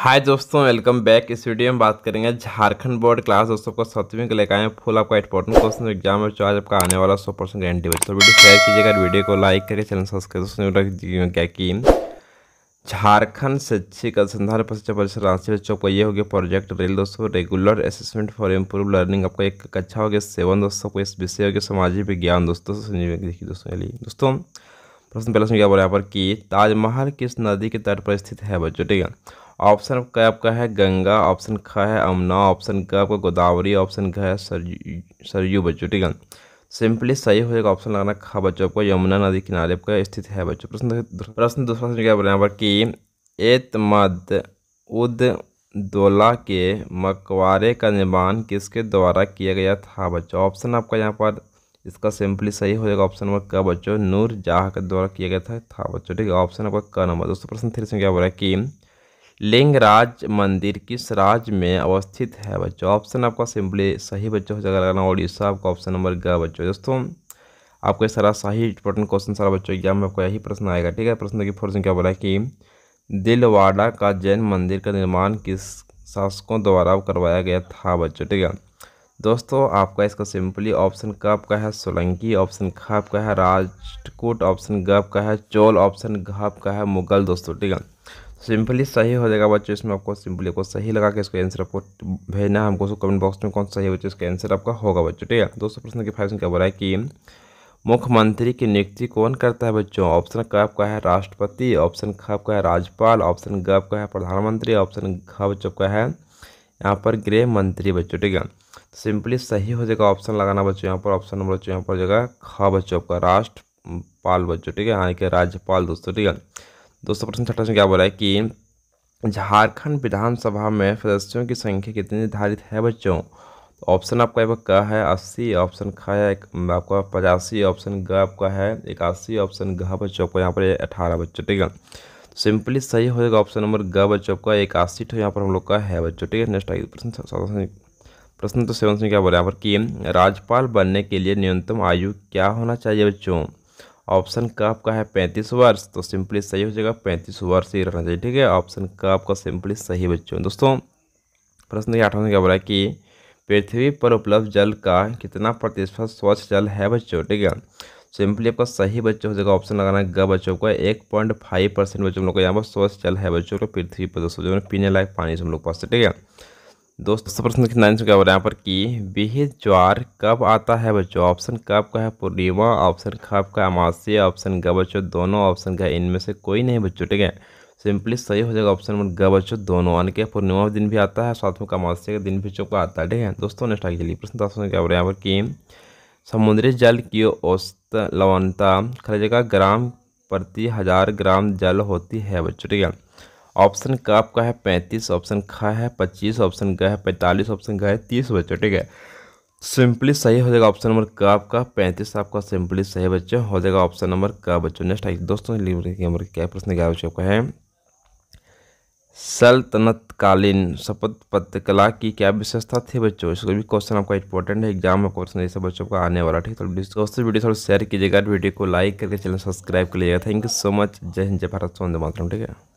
हाय दोस्तों welcome back इस video में बात करेंगे झारखंड बोर्ड क्लास दोस्तों को सत्तवीं को लेकर आए फुल आपका इंपॉर्टेंट क्वेश्चन एग्जाम है जो तो आज आपका आने वाला सौ परसेंट गारंटी बच्चों वीडियो शेयर कीजिएगा वीडियो को लाइक करके चैनल सब्सक्राइब दोस्तों क्या कि झारखंड शैक्षिक अनुसंधान परीक्षा परिषद रांची बच्चों को ये होगी प्रोजेक्ट रेल दोस्तों regular assessment for improve learning आपका एक कक्षा गया सेवन दोस्तों को इस विषय हो गया सामाजिक विज्ञान दोस्तों तो देखिए दोस्तों दोस्तों प्रश्न पहले उसमें क्या बोला यहाँ पर कि ताजमहल किस नदी के तट पर स्थित है बच्चों ठीक है ऑप्शन क आपका है गंगा ऑप्शन ख है अमना ऑप्शन ग आपका गोदावरी ऑप्शन घ है सरयू सरयू बच्चों ठीक है सिंपली सही हो जाएगा ऑप्शन लगाना खा बच्चों आपका यमुना नदी किनारे आपका स्थित है बच्चों प्रश्न प्रश्न दूसरा क्या बोल यहाँ पर कि एतमद उद दोला के मकवारे का निर्माण किसके द्वारा किया गया था बच्चों ऑप्शन आपका यहाँ पर इसका सिंपली सही हो जाएगा ऑप्शन नंबर क बच्चों नूर जहा के द्वारा किया गया था था बच्चों ठीक है ऑप्शन आपका क नंबर दोस्तों प्रश्न थ्री से क्या है कि लिंगराज मंदिर किस राज्य में अवस्थित है बच्चों ऑप्शन आपका सिंपली सही बच्चों हो जगह लगाना उड़ीसा आपका ऑप्शन नंबर ग बच्चों दोस्तों आपको ये सारा सही इंपॉर्टेंट क्वेश्चन सारा बच्चों एग्जाम में आपको यही प्रश्न आएगा ठीक है प्रश्न की फोर्स क्या बोला कि दिलवाड़ा का जैन मंदिर का निर्माण किस शासकों द्वारा करवाया गया था बच्चों ठीक है दोस्तों आपका इसका सिंपली ऑप्शन क आपका है सोलंकी ऑप्शन ख आपका है राजकोट ऑप्शन ग आपका है चोल ऑप्शन घ आपका है मुगल दोस्तों ठीक है सिंपली सही हो जाएगा बच्चों इसमें आपको सिंपली को सही लगा के इसको आंसर आपको भेजना है हमको उसको कमेंट बॉक्स में कौन सा सही है बच्चों इसका आंसर आपका होगा बच्चों ठीक है दोस्तों प्रश्न के फाइव क्या बोला है कि मुख्यमंत्री की नियुक्ति कौन करता है बच्चों ऑप्शन क आपका है राष्ट्रपति ऑप्शन ख आपका है राज्यपाल ऑप्शन ग आपका है प्रधानमंत्री ऑप्शन घ बच्चों का है यहाँ पर गृह मंत्री बच्चों ठीक है तो सिंपली सही हो जाएगा ऑप्शन लगाना बच्चों यहाँ पर ऑप्शन नंबर बच्चों यहाँ पर जगह ख बच्चों आपका राष्ट्रपाल बच्चों ठीक है यहाँ के राज्यपाल दोस्तों ठीक है दोस्तों प्रश्न छठा क्या बोला है कि झारखंड विधानसभा में सदस्यों की संख्या कितनी निर्धारित है बच्चों ऑप्शन आपका एक क है अस्सी ऑप्शन ख है आपका पचासी ऑप्शन ग आपका है इक्यासी ऑप्शन घ बच्चों को यहाँ पर अठारह बच्चों ठीक है सिंपली सही हो जाएगा ऑप्शन नंबर ग बच्चों आपका इक्यासी तो यहाँ पर हम लोग का है बच्चों ठीक है नेक्स्ट आगे प्रश्न प्रश्न तो सेवन में क्या बोला यहाँ पर कि राज्यपाल बनने के लिए न्यूनतम आयु क्या होना चाहिए बच्चों ऑप्शन का आपका है पैंतीस वर्ष तो सिंपली सही हो जाएगा पैंतीस वर्ष ही रहना चाहिए ठीक है ऑप्शन का आपका सिंपली सही बच्चों दोस्तों प्रश्न आठवें क्या बोला है कि पृथ्वी पर उपलब्ध जल का कितना प्रतिशत स्वच्छ जल है बच्चों ठीक है सिंपली आपका सही बच्चों हो जाएगा ऑप्शन लगाना है ग बच्चों का एक पॉइंट फाइव परसेंट बच्चों लोग को यहाँ पर स्वच्छ जल है बच्चों को पृथ्वी पर दोस्तों जो पीने लायक पानी से हम लोग पास ठीक है दोस्तों प्रश्न के नाइन क्या हो रहा यहाँ पर कि बिहित ज्वार कब आता है बच्चों ऑप्शन कब का है पूर्णिमा ऑप्शन खब का अमावस्या ऑप्शन ग बच्चों दोनों ऑप्शन का इनमें से कोई नहीं बच्चों ठीक है सिंपली सही हो जाएगा ऑप्शन नंबर ग बच्चों दोनों यानी कि पूर्णिमा का दिन भी आता है साथ में अमावस्या का दिन भी चौका आता है ठीक है दोस्तों नेक्स्ट आगे चलिए प्रश्न दस क्या हो रहा यहाँ पर कि समुद्री जल की औसत लवणता खरीजेगा ग्राम प्रति हज़ार ग्राम जल होती है बच्चों ठीक है ऑप्शन का आपका है पैंतीस ऑप्शन खा है पच्चीस ऑप्शन ग है पैंतालीस ऑप्शन ग है तीस बच्चों ठीक है सिंपली सही हो जाएगा ऑप्शन नंबर का आपका पैंतीस आपका सिंपली सही बच्चों हो जाएगा ऑप्शन नंबर का बच्चों नेक्स्ट आइए दोस्तों नंबर क्या प्रश्न क्या बच्चों का है सल्तनतकालीन शपथ पत्र कला की क्या विशेषता थी बच्चों इसका भी क्वेश्चन आपका इंपॉर्टेंट है एग्जाम में क्वेश्चन जैसे बच्चों का आने वाला ठीक है तो दोस्तों वीडियो थोड़ा शेयर कीजिएगा वीडियो को लाइक करके चैनल सब्सक्राइब कर लीजिएगा थैंक यू सो मच जय हिंद जय भारत सोन मातरम ठीक है